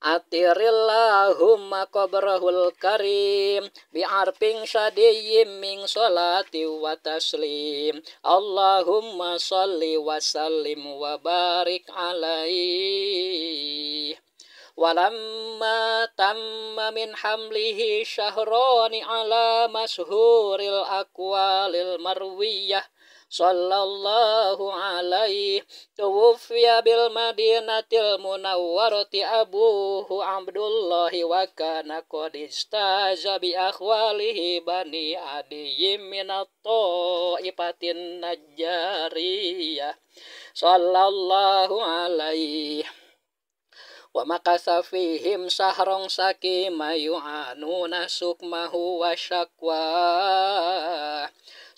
Atirillahumma qabrahul karim Bi'arping syadiyim min salati wa taslim Allahumma salli wa sallim wa barik alaih ولما تم من حمله شهران على مشهور الأقوال المروية sallallahu alaihi tuwfiya bil madinatil munawwarati abuhu abdullahi wa kana qad istaza bi akhwalihi bani Adi minat ipatin najjariyah sallallahu alaihi wa makasa fihim sahrong sakima yu'anuna sukmahu wa syakwa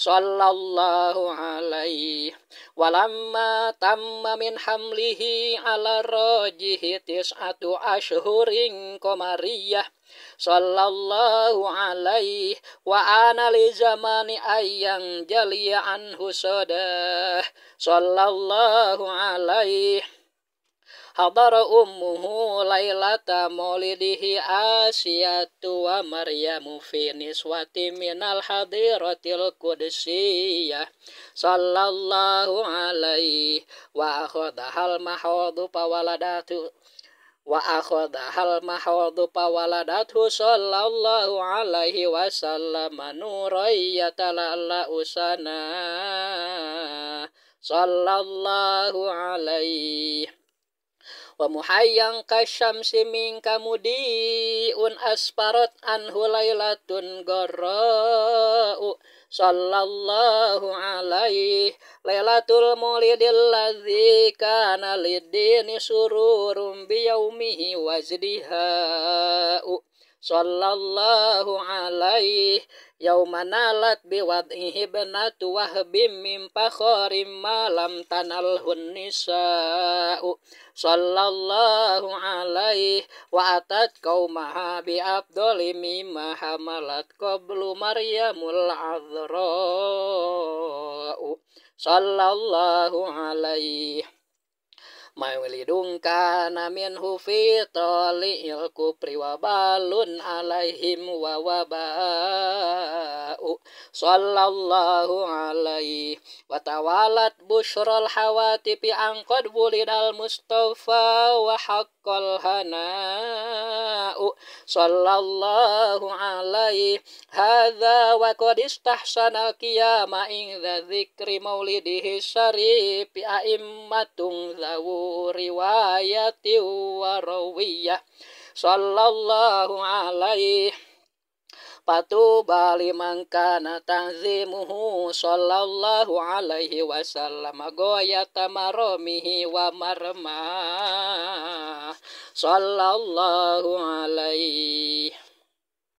sallallahu alaihi walamma tamma min hamlihi ala rajihi tis'atu ashhurin komariah. sallallahu alaihi wa ana li zamani ayyang jaliya anhu sodah sallallahu alaihi hadara ummuhu lailata maulidihi asyatu wa maryamu fi niswati minal hadiratil qudusiyah salallahu alaihi wa akhadahal mahadu pawaladatu wa akhadhal mahadu pawaladathu sallallahu alaihi wasallam nuray yatalalla usana sallallahu alaihi Wamuhayyang siming minka mudi'un asparot anhu laylatun u sallallahu alaihi lailatul maulidil ladzi kana lidini sururum biyaumihi u sallallahu alaihi yauma nalat biwadhihi banatu wahbim min fakhorim malam tanalhun nisa'u sallallahu alaihi wa atat qaumaha bi afdali mimma hamalat qablu maryamul adra'u sallallahu alaihi มาลีดุงกานาเมียนฮูฟีตอลิอลกุปริวาบาลุนอะไลหิมวาวาบา sallallahu alaihi wa tawalat busyral hawatibi angkod qad wulidal mustafa wa haqqal hana'u sallallahu alaihi hadza wa qad istahsana qiyama inda dzikri maulidihi syarifi a'immatun zawu riwayati wa rawiyah sallallahu alaihi patu liman kana tanzimuhu sallallahu alaihi wasallam goyata maromihi wa marma sallallahu alaihi